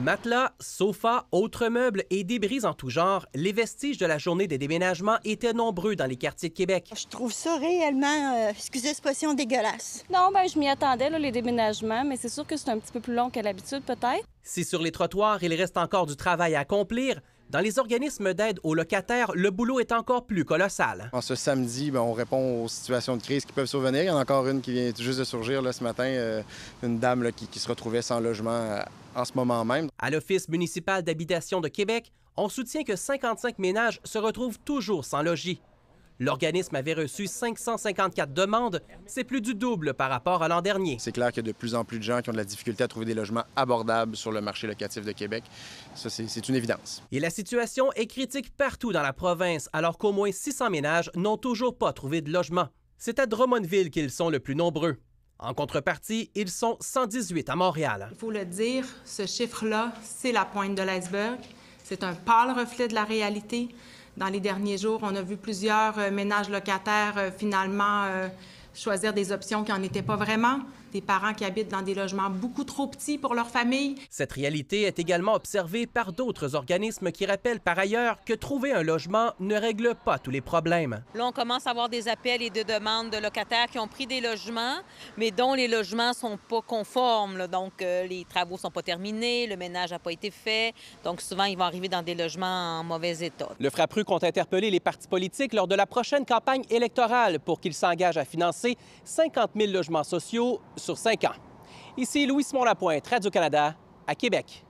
Matelas, sofas, autres meubles et débris en tout genre, les vestiges de la journée des déménagements étaient nombreux dans les quartiers de Québec. Je trouve ça réellement, excusez-moi excusez l'expression, dégueulasse. Non, ben je m'y attendais, là, les déménagements, mais c'est sûr que c'est un petit peu plus long qu'à l'habitude, peut-être. Si sur les trottoirs, il reste encore du travail à accomplir, dans les organismes d'aide aux locataires, le boulot est encore plus colossal. En ce samedi, ben, on répond aux situations de crise qui peuvent survenir. Il y en a encore une qui vient juste de surgir là, ce matin, euh, une dame qui, se retrouvait sans logement euh, en ce moment même. À l'Office municipal d'habitation de Québec, on soutient que 55 ménages se retrouvent toujours sans logis. L'organisme avait reçu 554 demandes, c'est plus du double par rapport à l'an dernier. C'est clair qu'il y a de plus en plus de gens qui ont de la difficulté à trouver des logements abordables sur le marché locatif de Québec. Ça, c'est une évidence. Et la situation est critique partout dans la province, alors qu'au moins 600 ménages n'ont toujours pas trouvé de logement. C'est à Drummondville qu'ils sont le plus nombreux. En contrepartie, ils sont 118 à Montréal. Il faut le dire, ce chiffre-là, c'est la pointe de l'iceberg. C'est un pâle reflet de la réalité. Dans les derniers jours, on a vu plusieurs euh, ménages locataires euh, finalement euh, choisir des options qui n'en étaient pas vraiment, des parents qui habitent dans des logements beaucoup trop petits pour leur famille. Cette réalité est également observée par d'autres organismes qui rappellent par ailleurs que trouver un logement ne règle pas tous les problèmes. Là, on commence à avoir des appels et des demandes de locataires qui ont pris des logements, mais dont les logements sont pas conformes. Donc, euh, les travaux sont pas terminés, le ménage n'a pas été fait. Donc, souvent, ils vont arriver dans des logements en mauvais état. Le FRAPRU compte interpeller les partis politiques lors de la prochaine campagne électorale pour qu'ils s'engagent à financer 50 000 logements sociaux sur 5 ans. Ici Louis Simon Lapointe, Radio-Canada, à Québec.